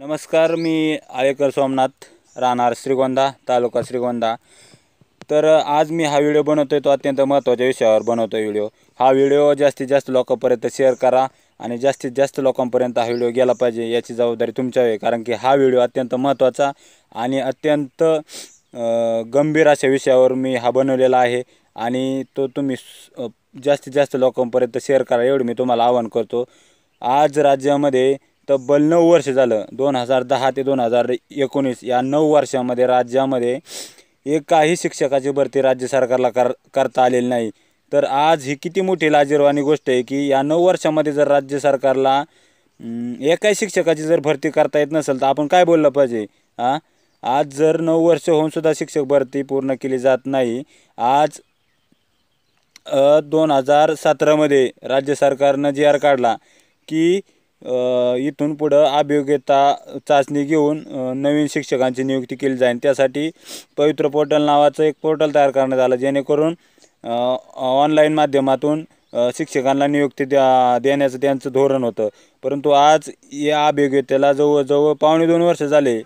नमस्कार मी आळेकर सोमनाथ राहणार श्रीगोंदा तालुका श्रीगोंदा तर आज मी हा व्हिडिओ बनवतो आहे तो अत्यंत महत्त्वाच्या विषयावर बनवतो आहे व्हिडिओ हा व्हिडिओ जास्तीत जास्त लोकांपर्यंत शेअर करा आणि जास्तीत जास्त लोकांपर्यंत हा व्हिडिओ गेला पाहिजे याची जबाबदारी तुमच्या आहे कारण की हा व्हिडिओ अत्यंत महत्त्वाचा आणि अत्यंत गंभीर अशा विषयावर मी हा बनवलेला आहे आणि तो तुम्ही जास्तीत जास्त लोकांपर्यंत शेअर करा एवढं मी तुम्हाला आवाहन करतो आज राज्यामध्ये तब्बल नऊ वर्ष झालं दोन हजार दहा ते दोन हजार एकोणीस या नऊ वर्षामध्ये राज्यामध्ये एकाही शिक्षकाची भरती राज्य सरकारला कर करता आलेली नाही तर आज ही किती मोठी लाजीरवाणी गोष्ट आहे की या नऊ वर्षामध्ये जर राज्य सरकारला एकाही शिक्षकाची जर भरती करता येत नसेल तर आपण काय बोललं पाहिजे हां आज जर नऊ वर्ष होऊनसुद्धा शिक्षक भरती पूर्ण केली जात नाही आज दोन हजार सतरामध्ये राज्य सरकारनं जी आर काढला की इथून पुढं अभियोग्यता चाचणी घेऊन नवीन शिक्षकांची नियुक्ती केली जाईल त्यासाठी पवित्र पोर्टल नावाचं एक पोर्टल तयार करण्यात आलं जेणेकरून ऑनलाईन माध्यमातून शिक्षकांना नियुक्ती द्या देण्याचं त्यांचं धोरण होतं परंतु आज या अभियोग्यतेला जवळजवळ पावणे दोन वर्ष झाले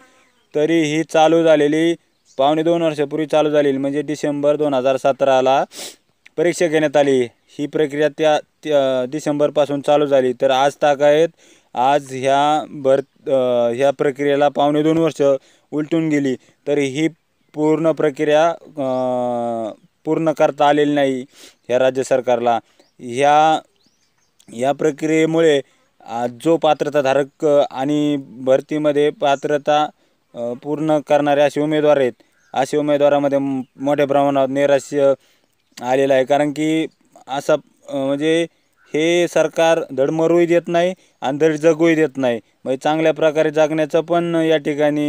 तरी ही चालू झालेली पावणे दोन वर्षापूर्वी चालू झालेली म्हणजे डिसेंबर दोन हजार सतराला परीक्षा घेण्यात आली ही प्रक्रिया त्या डिसेंबरपासून चालू झाली तर आज ताकायत आज ह्या भर ह्या प्रक्रियेला पावणे दोन वर्ष उलटून गेली तर ही पूर्ण प्रक्रिया पूर्ण करता आलेली नाही ह्या राज्य सरकारला ह्या या प्रक्रियेमुळे जो पात्रताधारक आणि भरतीमध्ये पात्रता पूर्ण करणारे असे उमेदवार आहेत असे उमेदवारामध्ये मोठ्या प्रमाणावर नैराश्य आलेला आहे कारण की असा म्हणजे हे सरकार धडमरूही देत नाही आणि धड जगूही देत नाही म्हणजे चांगल्या प्रकारे जगण्याचं पण या ठिकाणी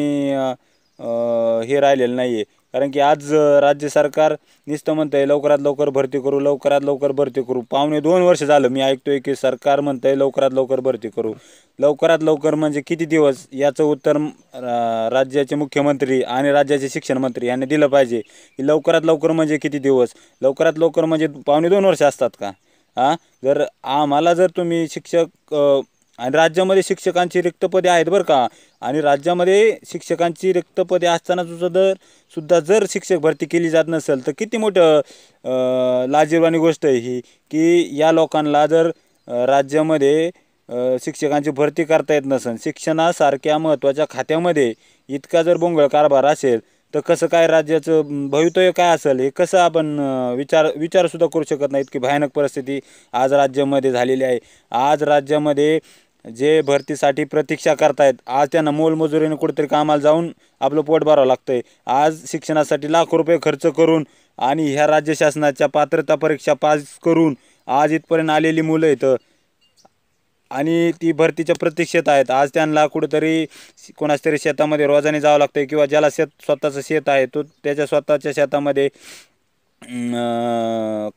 हे राहिलेलं नाही आहे कारण की आज राज्य सरकार नुसतं म्हणत आहे लवकरात लवकर भरती करू लवकरात लवकर भरती करू पावणे दोन वर्ष झालं मी ऐकतोय की सरकार म्हणत आहे लवकरात लवकर भरती करू लवकरात लवकर म्हणजे किती दिवस याचं उत्तर राज्याचे मुख्यमंत्री आणि राज्याचे शिक्षण मंत्री यांनी दिलं पाहिजे की लवकरात लवकर म्हणजे किती दिवस लवकरात लवकर म्हणजे पावणे दोन वर्ष असतात का हां जर आम्हाला जर तुम्ही शिक्षक आणि राज्यामध्ये शिक्षकांची रिक्तपदे आहेत बरं का आणि राज्यामध्ये शिक्षकांची रिक्तपदे असताना सुद्धा जर सुद्धा जर शिक्षक भरती केली जात नसेल तर किती मोठं लाजीरवाणी गोष्ट आहे ही की या लोकांना जर राज्यामध्ये शिक्षकांची भरती करता येत नसेल शिक्षणासारख्या महत्त्वाच्या खात्यामध्ये इतका जर बोंगळ कारभार असेल तर कसं काय राज्याचं भवितव्य काय असेल हे कसं आपण विचार विचारसुद्धा करू शकत नाही इतकी भयानक परिस्थिती आज राज्यामध्ये झालेली आहे आज राज्यामध्ये जे भरतीसाठी प्रतीक्षा करतायत आज त्यांना मोलमजुरीने कुठेतरी कामाला जाऊन आपलं पोट भरावं लागतं आहे आज शिक्षणासाठी लाखो रुपये खर्च करून आणि ह्या राज्य शासनाच्या पात्रता परीक्षा पास करून आज इथपर्यंत आलेली मुलं इथं आणि ती भरतीच्या प्रतीक्षेत आहेत आज त्यांना कुठेतरी कोणाच्या तरी शेतामध्ये रोजाने जावं लागतं किंवा ज्याला शेत स्वतःचं शेत आहे तो त्याच्या स्वतःच्या शेतामध्ये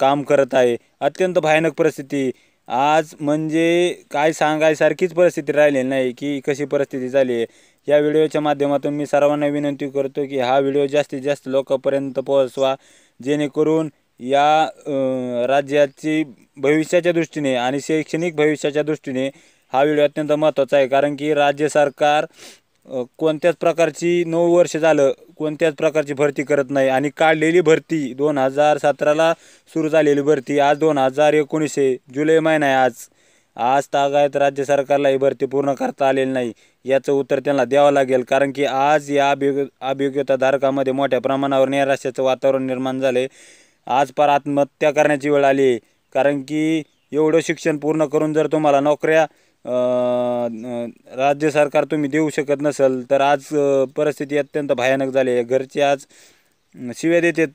काम करत आहे अत्यंत भयानक परिस्थिती आज म्हणजे काय सांगायसारखीच परिस्थिती राहिलेली नाही की कशी परिस्थिती झाली आहे या व्हिडिओच्या माध्यमातून मी सर्वांना विनंती करतो की हा व्हिडिओ जास्तीत जास्त लोकांपर्यंत पोहोचवा जेणेकरून या राज्याची भविष्याच्या दृष्टीने आणि शैक्षणिक भविष्याच्या दृष्टीने हा व्हिडिओ अत्यंत महत्त्वाचा आहे कारण की राज्य सरकार कोणत्याच प्रकारची नऊ वर्ष झालं कोणत्याच प्रकारची भरती करत नाही आणि काढलेली भरती दोन हजार सतराला सुरू झालेली भरती आज दोन हजार एकोणीसशे जुलै महिना आहे आज आज तागायत राज्य सरकारला ही भरती पूर्ण करता आलेली नाही याचं उत्तर त्यांना द्यावं लागेल कारण की आज या अभियोग धारकामध्ये मोठ्या प्रमाणावर नैराश्याचं वातावरण निर्माण झालं आहे आज पार आत्महत्या करण्याची वेळ आली आहे कारण की एवढं शिक्षण पूर्ण करून जर तुम्हाला नोकऱ्या राज्य सरकार तुम्ही देऊ शकत नसेल तर आज परिस्थिती अत्यंत भयानक झाली आहे घरचे आज शिव्या देतात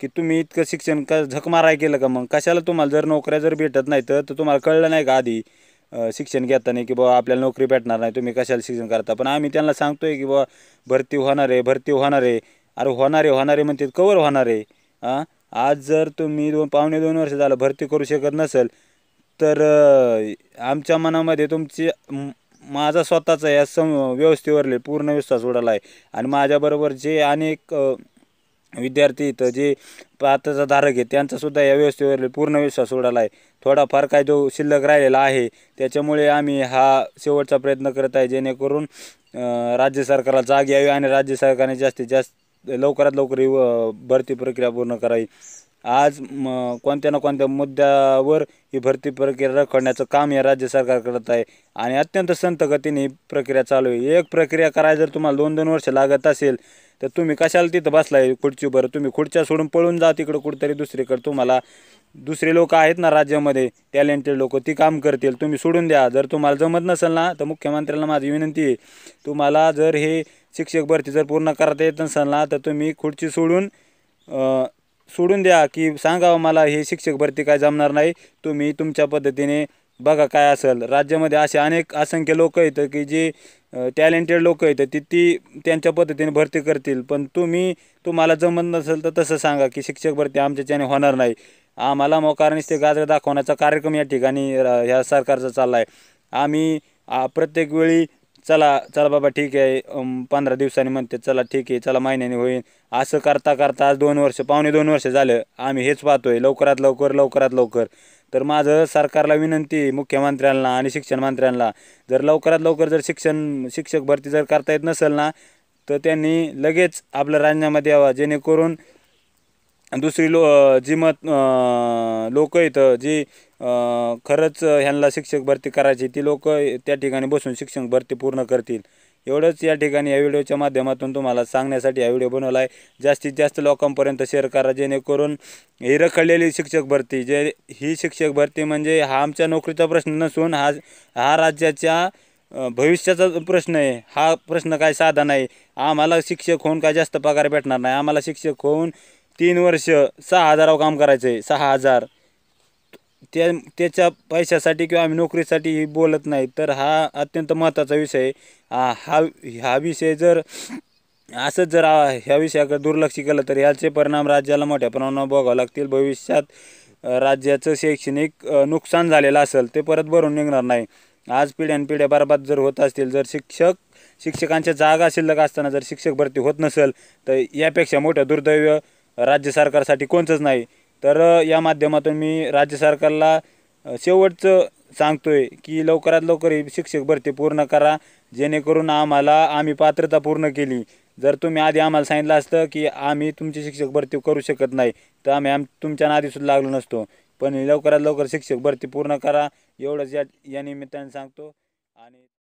की तुम्ही इतकं शिक्षण का झक माराय केलं का मग कशाला तुम्हाला जर नोकऱ्या जर भेटत नाही तर तुम्हाला कळलं नाही का आधी शिक्षण घेताना की बाबा आपल्याला नोकरी भेटणार नाही तुम्ही कशाला शिक्षण करता पण आम्ही त्यांना सांगतो आहे की बाबा भरती होणार आहे भरती होणार आहे अरे होणार आहे होणार आहे म्हणते कवर होणार आहे हां आज जर तुम्ही दोन पावणे दोन वर्ष झालं भरती करू शकत नसेल तर आमच्या मनामध्ये तुमची माझा स्वतःचा या सम व्यवस्थेवरले पूर्ण विश्वास उडाला आहे आणि माझ्याबरोबर जे अनेक विद्यार्थी इथं जे पात्रचा धारक आहे त्यांचासुद्धा या व्यवस्थेवरले पूर्ण विश्वास उडाला आहे थोडाफार काय जो शिल्लक राहिलेला आहे त्याच्यामुळे आम्ही हा शेवटचा प्रयत्न करत आहे जेणेकरून राज्य सरकारला जाग यावी आणि राज्य सरकारने जास्तीत जास्त लवकरात लवकर भरती प्रक्रिया पूर्ण करावी आज म कोणत्या ना कोणत्या मुद्द्यावर ही भरती प्रक्रिया रखडण्याचं काम या राज्य सरकार करत आहे आणि अत्यंत संत गतीने ही प्रक्रिया चालू आहे एक प्रक्रिया करायला जर तुम्हाला दोन दोन वर्ष लागत असेल तर तुम्ही कशाला तिथं बसलाय खुर्चीवर तुम्ही खुर्च्या सोडून पळून जा तिकडं कुठंतरी दुसरीकडे तुम्हाला दुसरे लोक आहेत ना राज्यामध्ये टॅलेंटेड लोक ती काम करतील तुम्ही सोडून द्या जर तुम्हाला जमत नसेल ना तर मुख्यमंत्र्यांना माझी विनंती आहे तुम्हाला जर हे शिक्षक भरती जर पूर्ण करता येत ना तर तुम्ही खुर्ची सोडून सोडून द्या की सांगा मला हे शिक्षक भरती काय जमणार नाही तुम्ही तुमच्या पद्धतीने बघा काय असेल राज्यामध्ये असे अनेक असंख्य लोक आहेत की जे टॅलेंटेड लोक आहेत ती ती त्यांच्या पद्धतीने भरती करतील पण तुम्ही तुम्हाला जमत नसेल तर तसं सांगा की शिक्षक भरती आमच्याच्याने होणार नाही आम्हाला मोकारणीस ते गाजर दाखवण्याचा कार्यक्रम या ठिकाणी ह्या सरकारचा चालला आहे आम्ही प्रत्येक वेळी चला चला बाबा ठीक आहे पंधरा दिवसांनी म्हणते चला ठीक आहे चला महिन्याने होईल असं करता करता आज दोन वर्ष पावणे दोन वर्ष झालं आम्ही हेच पाहतोय लवकरात लवकर लवकरात लवकर तर माझं सरकारला विनंती मुख्यमंत्र्यांना आणि शिक्षण मंत्र्यांना जर लवकरात लवकर जर शिक्षण शिक्षक भरती जर करता येत नसेल ना तर त्यांनी लगेच आपल्या राज्यामध्ये द्यावा जेणेकरून दुसरी लो जी मत लोकं इथं जी खरंच ह्यांना शिक्षक भरती करायची ती लोक त्या ठिकाणी बसून शिक्षक भरती पूर्ण करतील एवढंच या ठिकाणी या व्हिडिओच्या माध्यमातून तुम्हाला सांगण्यासाठी हा व्हिडिओ बनवला आहे जास्तीत जास्त लोकांपर्यंत शेअर करा जेणेकरून ही रखडलेली शिक्षक भरती जे ही शिक्षक भरती म्हणजे हा आमच्या नोकरीचा प्रश्न नसून हा हा राज्याच्या भविष्याचा प्रश्न आहे हा प्रश्न काय साधा नाही आम्हाला शिक्षक होऊन काय जास्त पगार भेटणार नाही आम्हाला शिक्षक होऊन तीन वर्ष सहा हजारावर काम करायचं आहे सहा हजार त्या त्याच्या पैशासाठी किंवा आम्ही नोकरीसाठी बोलत नाही तर हा अत्यंत महत्त्वाचा विषय आहे हा हा विषय जर असंच जर ह्या विषयाकडे दुर्लक्ष केलं तर याचे परिणाम राज्याला मोठ्या प्रमाणावर बघावं लागतील भविष्यात राज्याचं शैक्षणिक नुकसान झालेलं असेल ते परत भरून निघणार नाही आज पिढ्यानपिढ्या बरबाद जर होत असतील जर शिक्षक शिक्षकांच्या जागा शिल्लक असताना जर शिक्षक भरती होत नसेल तर यापेक्षा मोठं दुर्दैव राज्य सरकारसाठी कोणतंच नाही तर या माध्यमातून मी राज्य सरकारला शेवटचं सांगतो आहे की लवकरात लवकर ही शिक्षक भरती पूर्ण करा जेणेकरून आम्हाला आम्ही पात्रता पूर्ण केली जर तुम्ही आधी आम्हाला सांगितलं असतं की आम्ही तुमची शिक्षक भरती करू शकत नाही तर आम्ही आम तुमच्या आधीसुद्धा लागलो नसतो पण लवकरात लवकर शिक्षक भरती पूर्ण करा एवढंच या या निमित्ताने सांगतो आणि